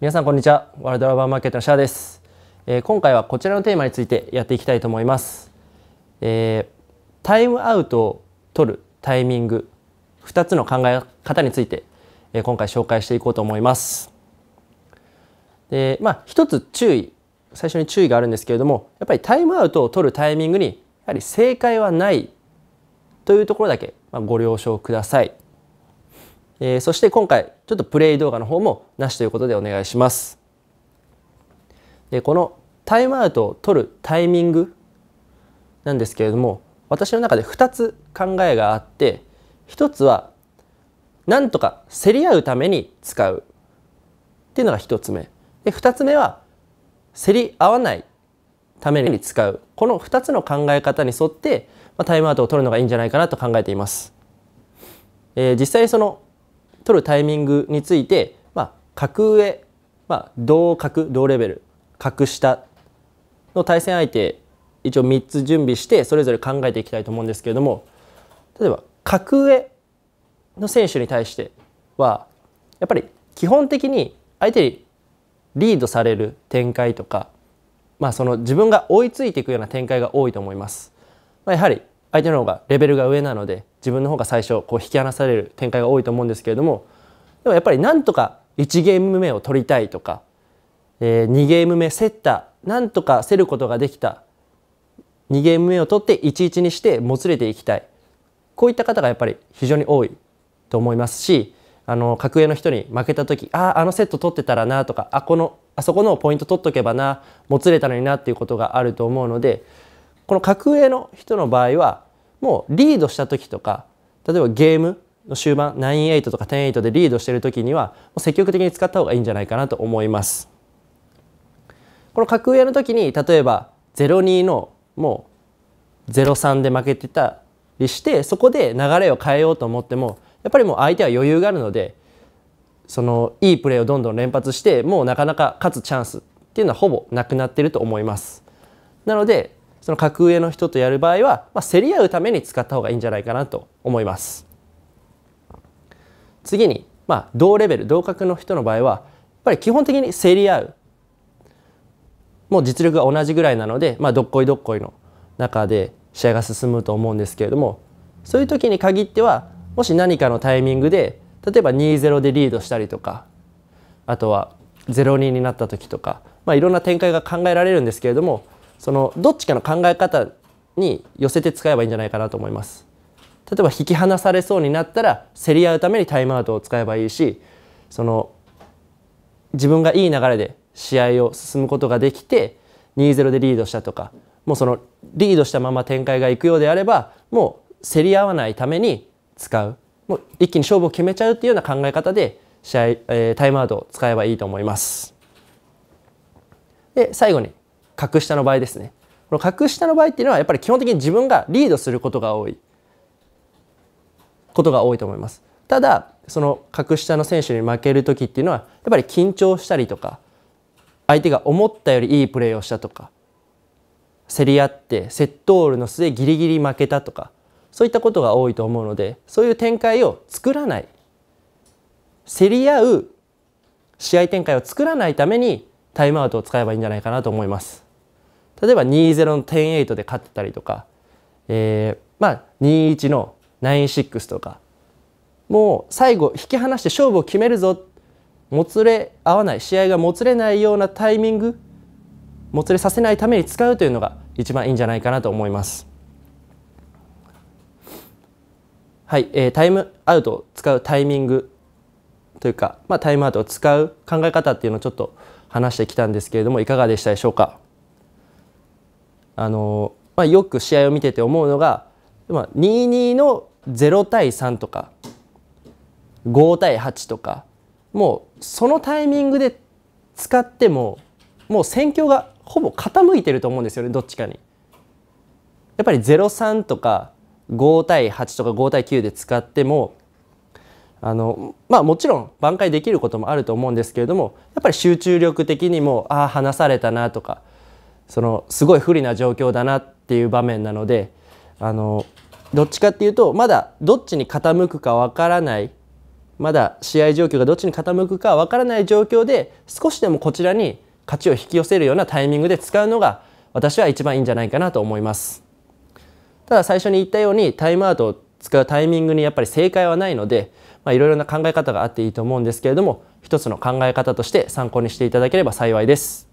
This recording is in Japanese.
皆さんこんにちはワールドラバーマーケットのシャーです、えー、今回はこちらのテーマについてやっていきたいと思います、えー、タイムアウトを取るタイミング2つの考え方について、えー、今回紹介していこうと思いますでまあ一つ注意最初に注意があるんですけれどもやっぱりタイムアウトを取るタイミングにやはり正解はないというところだけ、まあ、ご了承くださいえー、そして今回ちょっとプレイ動画の方もなしということでお願いします。でこのタイムアウトを取るタイミングなんですけれども私の中で2つ考えがあって1つはなんとか競り合うために使うっていうのが1つ目で2つ目は競り合わないために使うこの2つの考え方に沿って、まあ、タイムアウトを取るのがいいんじゃないかなと考えています。えー、実際その取るタイミングについて、まあ、格上、まあ、同格同レベル格下の対戦相手一応3つ準備してそれぞれ考えていきたいと思うんですけれども例えば格上の選手に対してはやっぱり基本的に相手にリードされる展開とか、まあ、その自分が追いついていくような展開が多いと思います。まあ、やはり相手の方がレベルが上なので自分の方が最初こう引き離される展開が多いと思うんですけれどもでもやっぱりなんとか1ゲーム目を取りたいとか、えー、2ゲーム目競ったなんとか競ることができた2ゲーム目を取って1-1にしてもつれていきたいこういった方がやっぱり非常に多いと思いますしあの格上の人に負けた時あああのセット取ってたらなとかあこのあそこのポイント取っとけばなもつれたのになっていうことがあると思うのでこの格上の人の場合はもうリードした時とか例えばゲームの終盤98とか108でリードしてる時には積極的に使った方がいいんじゃないかなと思います。この格上の時に例えば02のもう03で負けてたりしてそこで流れを変えようと思ってもやっぱりもう相手は余裕があるのでそのいいプレーをどんどん連発してもうなかなか勝つチャンスっていうのはほぼなくなってると思います。なのでその格上の人とやる場合は、まあ、競り合うために使った方がいいんじゃないかなと思います次に、まあ、同レベル同格の人の場合はやっぱり基本的に競り合うもう実力が同じぐらいなので、まあ、どっこいどっこいの中で試合が進むと思うんですけれどもそういう時に限ってはもし何かのタイミングで例えば2-0でリードしたりとかあとは0-2になった時とか、まあ、いろんな展開が考えられるんですけれどもそのどっちかの考え方に寄せて使えばいいんじゃないかなと思います例えば引き離されそうになったら競り合うためにタイムアウトを使えばいいしその自分がいい流れで試合を進むことができて2-0でリードしたとかもうそのリードしたまま展開がいくようであればもう競り合わないために使うもう一気に勝負を決めちゃうっていうような考え方で試合、えー、タイムアウトを使えばいいと思います。で最後に格下の場合ですねこの格下の場合っていうのはやっぱり基本的に自分がリードすることが多いことが多いと思いますただその格下の選手に負ける時っていうのはやっぱり緊張したりとか相手が思ったよりいいプレーをしたとか競り合ってセットオールの末ギリギリ負けたとかそういったことが多いと思うのでそういう展開を作らない競り合う試合展開を作らないためにタイムアウトを使えばいいんじゃないかなと思います。例えば20の108で勝ってたりとか、えー、まあ21の96とかもう最後引き離して勝負を決めるぞもつれ合わない試合がもつれないようなタイミングもつれさせないために使うというのが一番いいんじゃないかなと思います。はい、えー、タイムアウトを使うタイミングというか、まあ、タイムアウトを使う考え方っていうのをちょっと話してきたんですけれどもいかがでしたでしょうか。あの、まあ、よく試合を見てて思うのが、まあ、2-2の0対3とか5対8とかもうそのタイミングで使ってももう戦況がほぼ傾いてると思うんですよねどっちかに。やっぱり03とか5対8とか5対9で使ってもあのまあもちろん挽回できることもあると思うんですけれどもやっぱり集中力的にもああ離されたなとかそのすごい不利な状況だなっていう場面なのであのどっちかっていうとまだどっちに傾くかわからないまだ試合状況がどっちに傾くかわからない状況で少しでもこちらに勝ちを引き寄せるようなタイミングで使うのが私は一番いいんじゃないかなと思いますただ最初に言ったようにタイムアウトを使うタイミングにやっぱり正解はないのでいろいろな考え方があっていいと思うんですけれども一つの考え方として参考にしていただければ幸いです